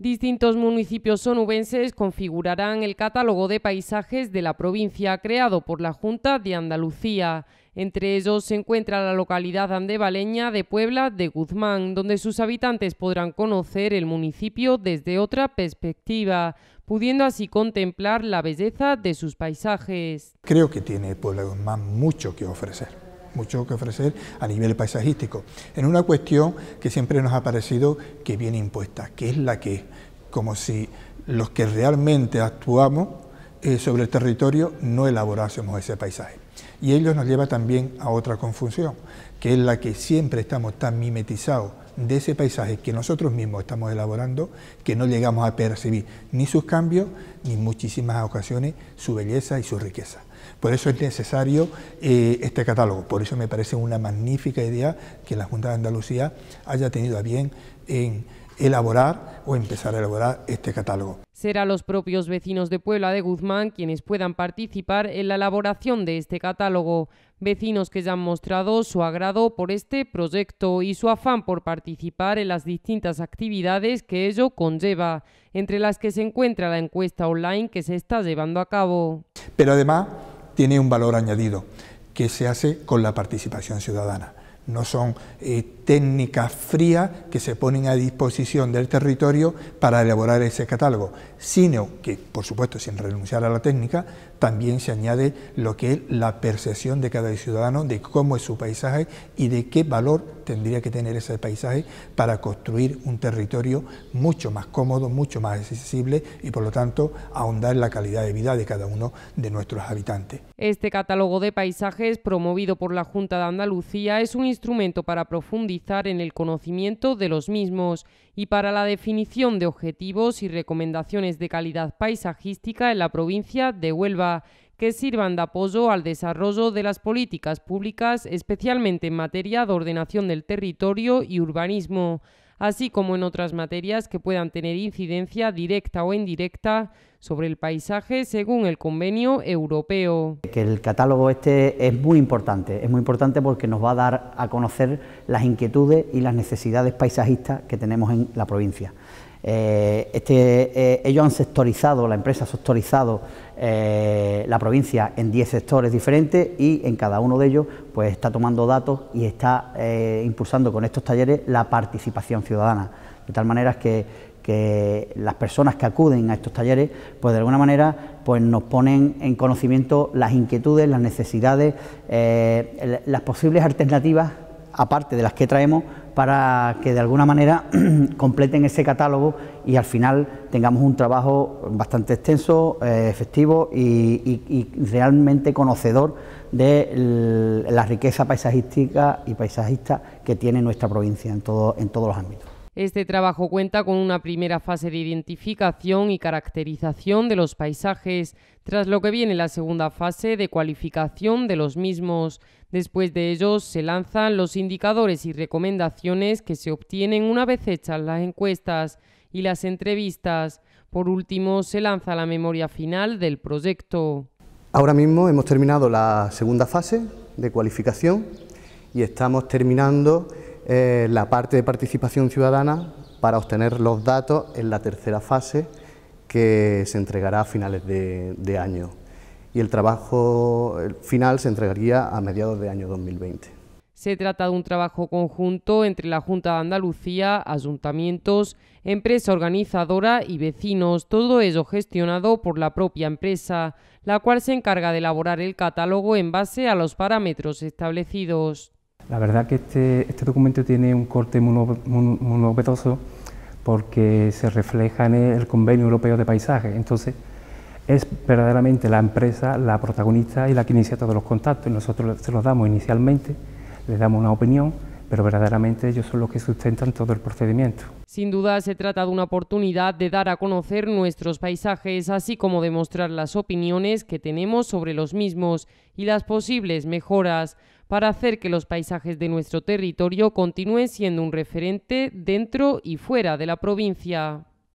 Distintos municipios sonubenses configurarán el catálogo de paisajes de la provincia creado por la Junta de Andalucía. Entre ellos se encuentra la localidad andevaleña de Puebla de Guzmán, donde sus habitantes podrán conocer el municipio desde otra perspectiva, pudiendo así contemplar la belleza de sus paisajes. Creo que tiene Puebla de Guzmán mucho que ofrecer mucho que ofrecer a nivel paisajístico, en una cuestión que siempre nos ha parecido que viene impuesta, que es la que como si los que realmente actuamos eh, sobre el territorio no elaborásemos ese paisaje. Y ello nos lleva también a otra confusión, que es la que siempre estamos tan mimetizados de ese paisaje que nosotros mismos estamos elaborando, que no llegamos a percibir ni sus cambios, ni muchísimas ocasiones su belleza y su riqueza. Por eso es necesario eh, este catálogo, por eso me parece una magnífica idea que la Junta de Andalucía haya tenido a bien en elaborar o empezar a elaborar este catálogo. Será los propios vecinos de Puebla de Guzmán quienes puedan participar en la elaboración de este catálogo. Vecinos que ya han mostrado su agrado por este proyecto y su afán por participar en las distintas actividades que ello conlleva, entre las que se encuentra la encuesta online que se está llevando a cabo. Pero además tiene un valor añadido que se hace con la participación ciudadana no son eh, técnicas frías que se ponen a disposición del territorio para elaborar ese catálogo, sino que, por supuesto, sin renunciar a la técnica, también se añade lo que es la percepción de cada ciudadano de cómo es su paisaje y de qué valor tendría que tener ese paisaje para construir un territorio mucho más cómodo, mucho más accesible y, por lo tanto, ahondar en la calidad de vida de cada uno de nuestros habitantes. Este catálogo de paisajes promovido por la Junta de Andalucía es un instrumento para profundizar en el conocimiento de los mismos y para la definición de objetivos y recomendaciones de calidad paisajística en la provincia de Huelva, que sirvan de apoyo al desarrollo de las políticas públicas, especialmente en materia de ordenación del territorio y urbanismo así como en otras materias que puedan tener incidencia directa o indirecta sobre el paisaje según el convenio europeo. Que el catálogo este es muy importante, es muy importante porque nos va a dar a conocer las inquietudes y las necesidades paisajistas que tenemos en la provincia. Eh, este, eh, ellos han sectorizado, la empresa ha sectorizado eh, la provincia en 10 sectores diferentes y en cada uno de ellos pues está tomando datos y está impulsando con estos talleres la participación ciudadana, de tal manera que, que las personas que acuden a estos talleres pues de alguna manera pues nos ponen en conocimiento las inquietudes, las necesidades, las posibles alternativas aparte de las que traemos para que de alguna manera completen ese catálogo y al final tengamos un trabajo bastante extenso, eh, efectivo y, realmente conocedor de la riqueza paisajística y paisajista que tiene nuestra provincia en todos los ámbitos. Este trabajo cuenta con una primera fase de identificación y caracterización de los paisajes, tras lo que viene la segunda fase de cualificación de los mismos. Después de ellos se lanzan los indicadores y recomendaciones que se obtienen una vez hechas las encuestas y las entrevistas. Por último, se lanza la memoria final del proyecto. Ahora mismo hemos terminado la segunda fase de cualificación y estamos terminando eh, la parte de participación ciudadana para obtener los datos en la tercera fase que se entregará a finales de, de año y el trabajo final se entregaría a mediados de año 2020. Se trata de un trabajo conjunto entre la Junta de Andalucía, ayuntamientos, empresa organizadora y vecinos, todo ello gestionado por la propia empresa, la cual se encarga de elaborar el catálogo en base a los parámetros establecidos. La verdad que este, este, documento tiene un corte muy, porque se refleja en el Convenio Europeo de Paisajes. Entonces, es verdaderamente la empresa la protagonista y la que inicia todos los contactos. Nosotros se los damos inicialmente, le damos una opinión, pero verdaderamente ellos son los que sustentan todo el procedimiento. Sin duda se trata de una oportunidad de dar a conocer nuestros paisajes, así como mostrar las opiniones que tenemos sobre los mismos y las posibles mejoras para hacer que los paisajes de nuestro territorio continúen siendo un referente dentro y fuera de la provincia.